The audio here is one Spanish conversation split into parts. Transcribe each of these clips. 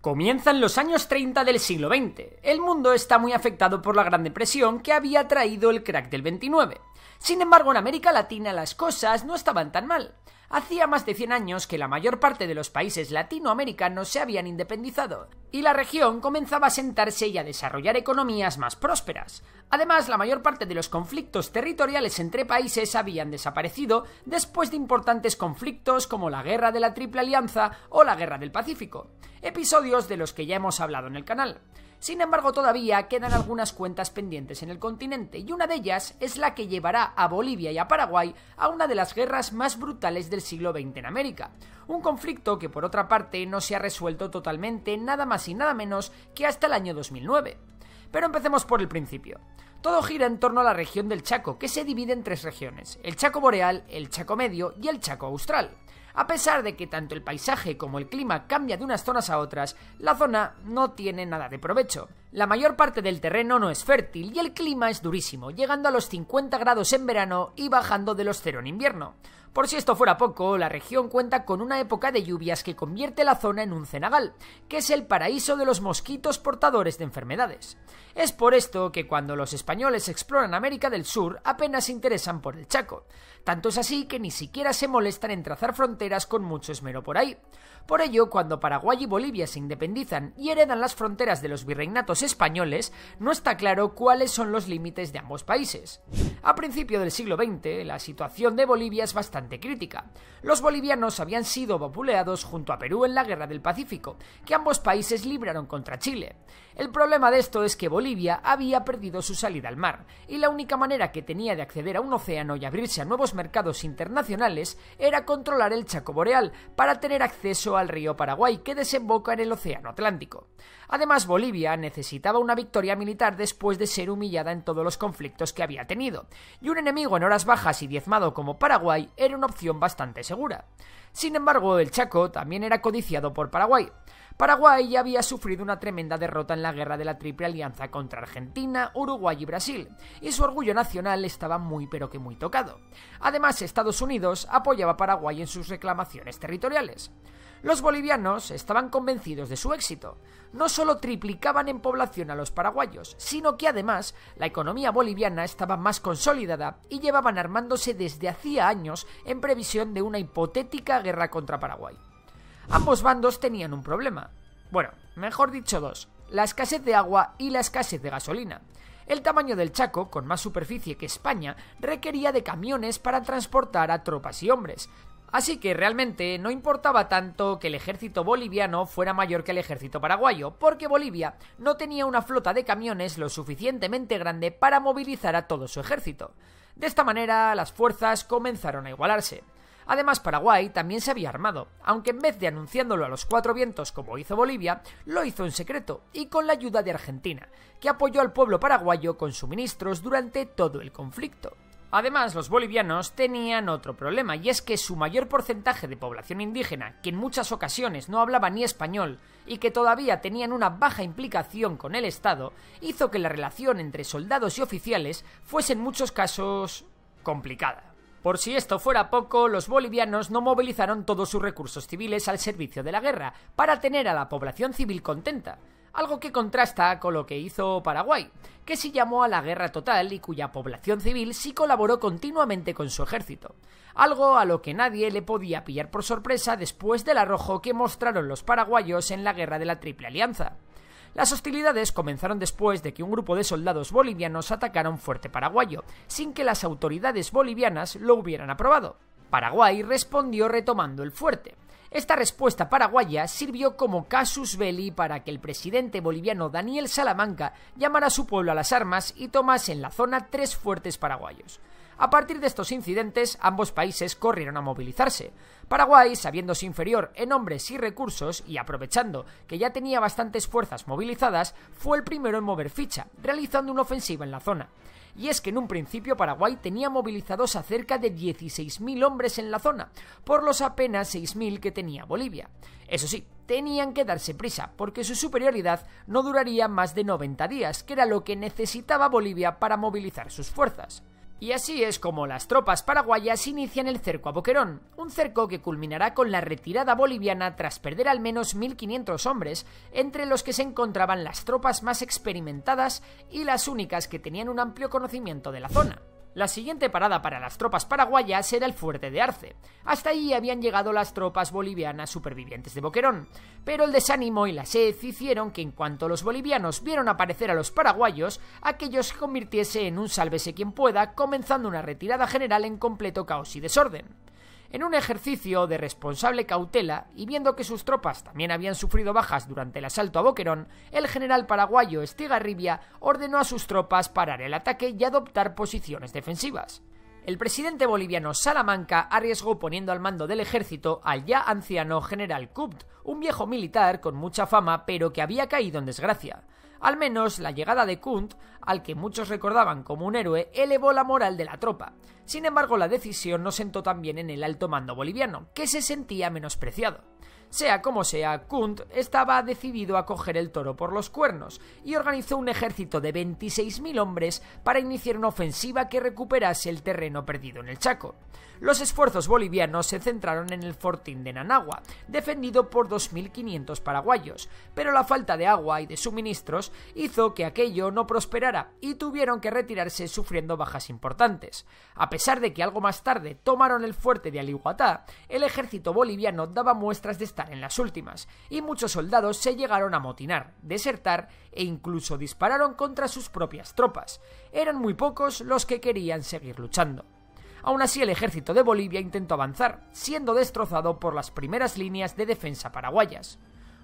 Comienzan los años 30 del siglo XX. El mundo está muy afectado por la Gran Depresión que había traído el crack del 29. Sin embargo, en América Latina las cosas no estaban tan mal hacía más de 100 años que la mayor parte de los países latinoamericanos se habían independizado, y la región comenzaba a sentarse y a desarrollar economías más prósperas. Además, la mayor parte de los conflictos territoriales entre países habían desaparecido después de importantes conflictos como la Guerra de la Triple Alianza o la Guerra del Pacífico, episodios de los que ya hemos hablado en el canal. Sin embargo, todavía quedan algunas cuentas pendientes en el continente y una de ellas es la que llevará a Bolivia y a Paraguay a una de las guerras más brutales del siglo XX en América. Un conflicto que por otra parte no se ha resuelto totalmente nada más y nada menos que hasta el año 2009. Pero empecemos por el principio. Todo gira en torno a la región del Chaco, que se divide en tres regiones, el Chaco Boreal, el Chaco Medio y el Chaco Austral. A pesar de que tanto el paisaje como el clima cambia de unas zonas a otras, la zona no tiene nada de provecho. La mayor parte del terreno no es fértil y el clima es durísimo, llegando a los 50 grados en verano y bajando de los 0 en invierno. Por si esto fuera poco, la región cuenta con una época de lluvias que convierte la zona en un cenagal, que es el paraíso de los mosquitos portadores de enfermedades. Es por esto que cuando los españoles exploran América del Sur apenas se interesan por el Chaco. Tanto es así que ni siquiera se molestan en trazar fronteras con mucho esmero por ahí. Por ello, cuando Paraguay y Bolivia se independizan y heredan las fronteras de los virreinatos españoles, no está claro cuáles son los límites de ambos países. A principio del siglo XX, la situación de Bolivia es bastante crítica. Los bolivianos habían sido vapuleados junto a Perú en la Guerra del Pacífico, que ambos países libraron contra Chile. El problema de esto es que Bolivia había perdido su salida al mar, y la única manera que tenía de acceder a un océano y abrirse a nuevos mercados internacionales era controlar el Chaco Boreal para tener acceso al río Paraguay que desemboca en el Océano Atlántico. Además, Bolivia necesitaba una victoria militar después de ser humillada en todos los conflictos que había tenido, y un enemigo en horas bajas y diezmado como Paraguay era una opción bastante segura. Sin embargo, el Chaco también era codiciado por Paraguay. Paraguay ya había sufrido una tremenda derrota en la guerra de la Triple Alianza contra Argentina, Uruguay y Brasil, y su orgullo nacional estaba muy pero que muy tocado. Además, Estados Unidos apoyaba a Paraguay en sus reclamaciones territoriales. Los bolivianos estaban convencidos de su éxito. No solo triplicaban en población a los paraguayos, sino que además la economía boliviana estaba más consolidada y llevaban armándose desde hacía años en previsión de una hipotética guerra contra Paraguay. Ambos bandos tenían un problema. Bueno, mejor dicho dos, la escasez de agua y la escasez de gasolina. El tamaño del Chaco, con más superficie que España, requería de camiones para transportar a tropas y hombres. Así que realmente no importaba tanto que el ejército boliviano fuera mayor que el ejército paraguayo, porque Bolivia no tenía una flota de camiones lo suficientemente grande para movilizar a todo su ejército. De esta manera las fuerzas comenzaron a igualarse. Además, Paraguay también se había armado, aunque en vez de anunciándolo a los cuatro vientos como hizo Bolivia, lo hizo en secreto y con la ayuda de Argentina, que apoyó al pueblo paraguayo con suministros durante todo el conflicto. Además, los bolivianos tenían otro problema, y es que su mayor porcentaje de población indígena, que en muchas ocasiones no hablaba ni español y que todavía tenían una baja implicación con el Estado, hizo que la relación entre soldados y oficiales fuese en muchos casos complicada. Por si esto fuera poco, los bolivianos no movilizaron todos sus recursos civiles al servicio de la guerra, para tener a la población civil contenta, algo que contrasta con lo que hizo Paraguay, que se llamó a la guerra total y cuya población civil sí colaboró continuamente con su ejército, algo a lo que nadie le podía pillar por sorpresa después del arrojo que mostraron los paraguayos en la guerra de la Triple Alianza. Las hostilidades comenzaron después de que un grupo de soldados bolivianos atacaron un fuerte paraguayo, sin que las autoridades bolivianas lo hubieran aprobado. Paraguay respondió retomando el fuerte. Esta respuesta paraguaya sirvió como casus belli para que el presidente boliviano Daniel Salamanca llamara a su pueblo a las armas y tomase en la zona tres fuertes paraguayos. A partir de estos incidentes, ambos países corrieron a movilizarse. Paraguay, sabiéndose inferior en hombres y recursos y aprovechando que ya tenía bastantes fuerzas movilizadas, fue el primero en mover ficha, realizando una ofensiva en la zona. Y es que en un principio Paraguay tenía movilizados a cerca de 16.000 hombres en la zona, por los apenas 6.000 que tenía Bolivia. Eso sí, tenían que darse prisa, porque su superioridad no duraría más de 90 días, que era lo que necesitaba Bolivia para movilizar sus fuerzas. Y así es como las tropas paraguayas inician el cerco a Boquerón, un cerco que culminará con la retirada boliviana tras perder al menos 1.500 hombres, entre los que se encontraban las tropas más experimentadas y las únicas que tenían un amplio conocimiento de la zona. La siguiente parada para las tropas paraguayas era el fuerte de Arce. Hasta ahí habían llegado las tropas bolivianas supervivientes de Boquerón, pero el desánimo y la sed hicieron que en cuanto los bolivianos vieron aparecer a los paraguayos, aquellos se convirtiese en un sálvese quien pueda, comenzando una retirada general en completo caos y desorden. En un ejercicio de responsable cautela y viendo que sus tropas también habían sufrido bajas durante el asalto a Boquerón, el general paraguayo Estigarribia ordenó a sus tropas parar el ataque y adoptar posiciones defensivas el presidente boliviano Salamanca arriesgó poniendo al mando del ejército al ya anciano general Kupt, un viejo militar con mucha fama pero que había caído en desgracia. Al menos la llegada de Kunt, al que muchos recordaban como un héroe, elevó la moral de la tropa. Sin embargo, la decisión no sentó tan bien en el alto mando boliviano, que se sentía menospreciado. Sea como sea, Kunt estaba decidido a coger el toro por los cuernos y organizó un ejército de 26.000 hombres para iniciar una ofensiva que recuperase el terreno perdido en el Chaco. Los esfuerzos bolivianos se centraron en el fortín de Nanagua, defendido por 2.500 paraguayos, pero la falta de agua y de suministros hizo que aquello no prosperara y tuvieron que retirarse sufriendo bajas importantes. A pesar de que algo más tarde tomaron el fuerte de Alihuatá, el ejército boliviano daba muestras de estar en las últimas, y muchos soldados se llegaron a motinar, desertar e incluso dispararon contra sus propias tropas. Eran muy pocos los que querían seguir luchando. Aún así, el ejército de Bolivia intentó avanzar, siendo destrozado por las primeras líneas de defensa paraguayas.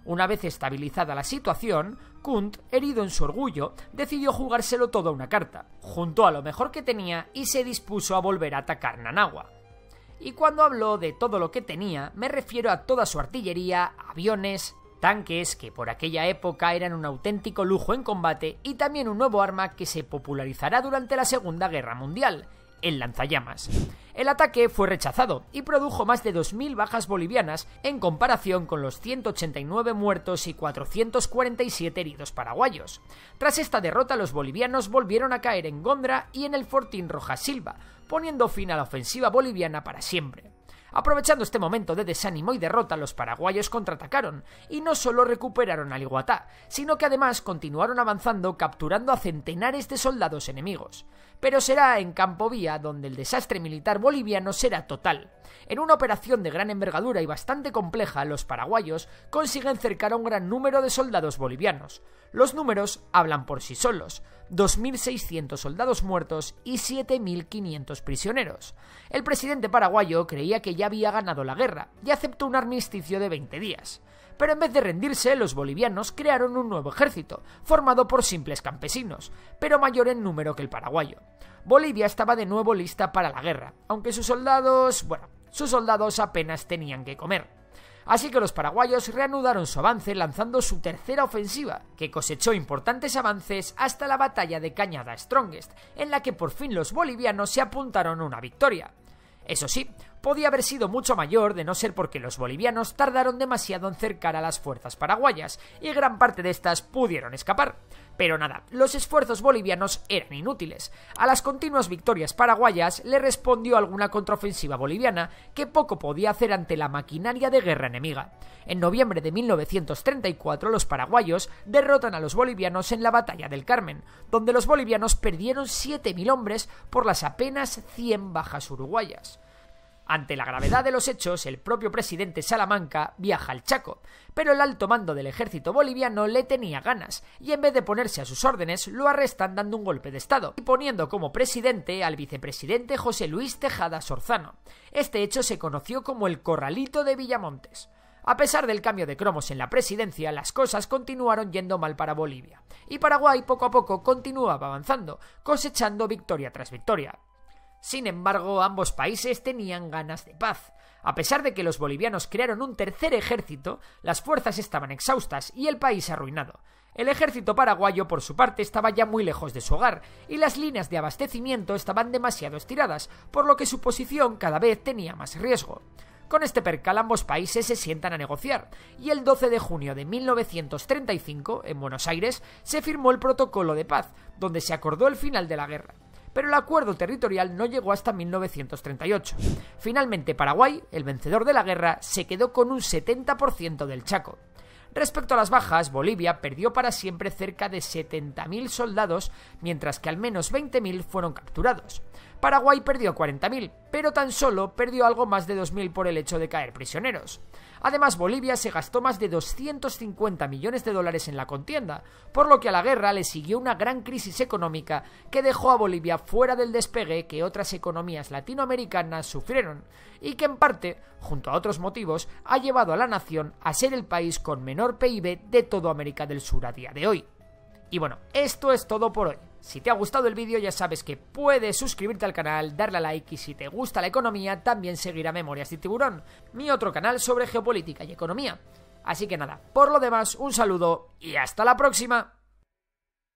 Una vez estabilizada la situación, Kunt, herido en su orgullo, decidió jugárselo todo a una carta, juntó a lo mejor que tenía y se dispuso a volver a atacar Nanagua. Y cuando hablo de todo lo que tenía, me refiero a toda su artillería, aviones, tanques, que por aquella época eran un auténtico lujo en combate, y también un nuevo arma que se popularizará durante la Segunda Guerra Mundial, el lanzallamas. El ataque fue rechazado y produjo más de 2.000 bajas bolivianas en comparación con los 189 muertos y 447 heridos paraguayos. Tras esta derrota, los bolivianos volvieron a caer en Gondra y en el Fortín Rojasilva, Silva, poniendo fin a la ofensiva boliviana para siempre. Aprovechando este momento de desánimo y derrota, los paraguayos contraatacaron y no solo recuperaron al Iguatá, sino que además continuaron avanzando capturando a centenares de soldados enemigos. Pero será en Campo Vía donde el desastre militar boliviano será total. En una operación de gran envergadura y bastante compleja, los paraguayos consiguen cercar a un gran número de soldados bolivianos. Los números hablan por sí solos, 2.600 soldados muertos y 7.500 prisioneros. El presidente paraguayo creía que ya había ganado la guerra y aceptó un armisticio de 20 días. Pero en vez de rendirse, los bolivianos crearon un nuevo ejército, formado por simples campesinos, pero mayor en número que el paraguayo. Bolivia estaba de nuevo lista para la guerra, aunque sus soldados, bueno, sus soldados apenas tenían que comer. Así que los paraguayos reanudaron su avance lanzando su tercera ofensiva, que cosechó importantes avances hasta la batalla de Cañada Strongest, en la que por fin los bolivianos se apuntaron una victoria. Eso sí, podía haber sido mucho mayor de no ser porque los bolivianos tardaron demasiado en cercar a las fuerzas paraguayas y gran parte de estas pudieron escapar. Pero nada, los esfuerzos bolivianos eran inútiles. A las continuas victorias paraguayas le respondió alguna contraofensiva boliviana que poco podía hacer ante la maquinaria de guerra enemiga. En noviembre de 1934 los paraguayos derrotan a los bolivianos en la batalla del Carmen, donde los bolivianos perdieron 7.000 hombres por las apenas 100 bajas uruguayas. Ante la gravedad de los hechos, el propio presidente Salamanca viaja al Chaco, pero el alto mando del ejército boliviano le tenía ganas, y en vez de ponerse a sus órdenes, lo arrestan dando un golpe de Estado, y poniendo como presidente al vicepresidente José Luis Tejada Sorzano. Este hecho se conoció como el Corralito de Villamontes. A pesar del cambio de cromos en la presidencia, las cosas continuaron yendo mal para Bolivia, y Paraguay poco a poco continuaba avanzando, cosechando victoria tras victoria. Sin embargo, ambos países tenían ganas de paz. A pesar de que los bolivianos crearon un tercer ejército, las fuerzas estaban exhaustas y el país arruinado. El ejército paraguayo, por su parte, estaba ya muy lejos de su hogar, y las líneas de abastecimiento estaban demasiado estiradas, por lo que su posición cada vez tenía más riesgo. Con este percal ambos países se sientan a negociar, y el 12 de junio de 1935, en Buenos Aires, se firmó el Protocolo de Paz, donde se acordó el final de la guerra pero el acuerdo territorial no llegó hasta 1938. Finalmente Paraguay, el vencedor de la guerra, se quedó con un 70% del Chaco. Respecto a las bajas, Bolivia perdió para siempre cerca de 70.000 soldados, mientras que al menos 20.000 fueron capturados. Paraguay perdió 40.000, pero tan solo perdió algo más de 2.000 por el hecho de caer prisioneros. Además, Bolivia se gastó más de 250 millones de dólares en la contienda, por lo que a la guerra le siguió una gran crisis económica que dejó a Bolivia fuera del despegue que otras economías latinoamericanas sufrieron, y que en parte, junto a otros motivos, ha llevado a la nación a ser el país con menor PIB de toda América del Sur a día de hoy. Y bueno, esto es todo por hoy. Si te ha gustado el vídeo ya sabes que puedes suscribirte al canal, darle a like y si te gusta la economía también seguir a Memorias de Tiburón, mi otro canal sobre geopolítica y economía. Así que nada, por lo demás, un saludo y hasta la próxima.